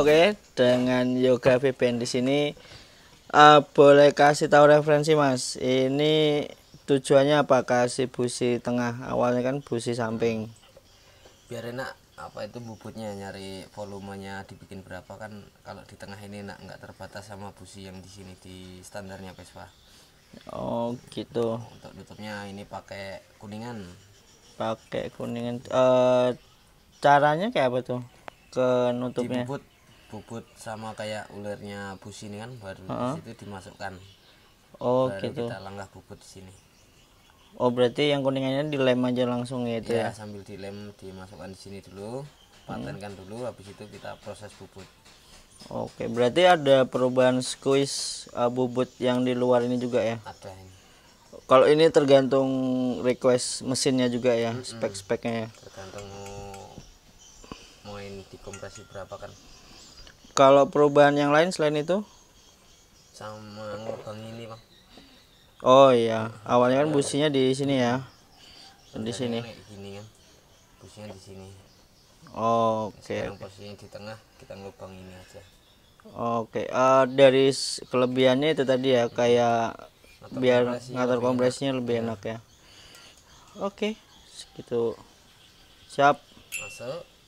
Oke, dengan Yoga VPN di sini uh, boleh kasih tahu referensi Mas. Ini tujuannya apa? Kasih busi tengah, awalnya kan busi samping. Biar enak apa itu bubutnya nyari volumenya dibikin berapa kan kalau di tengah ini enak nggak terbatas sama busi yang di sini di standarnya Vespa. Oh, gitu. Untuk tutupnya ini pakai kuningan. Pakai kuningan. Uh, caranya kayak apa tuh? ke nutupnya? bubut sama kayak ulernya busi ini kan baru uh -huh. di dimasukkan oh baru gitu kita langkah bubut di sini oh berarti yang kuningannya dilem aja langsung ya itu ya, ya? sambil dilem dimasukkan di sini dulu hmm. patenkan hmm. dulu habis itu kita proses bubut oke berarti ada perubahan squeeze uh, bubut yang di luar ini juga ya ada ini kalau ini tergantung request mesinnya juga ya -hmm. spek-speknya ya tergantung mau main dikompresi berapa kan kalau perubahan yang lain selain itu sama ngurangin ini bang oh iya awalnya kan businya di sini ya di sini gini kan businya di sini oh, oke okay. posisinya di tengah kita ngubang ini aja Oke, okay. uh, eh, dari kelebihannya itu tadi ya hmm. kayak ngatur biar kompresi ngatur kompresnya lebih enak, lebih iya. enak ya. Oke, okay. segitu. Siap. Masuk.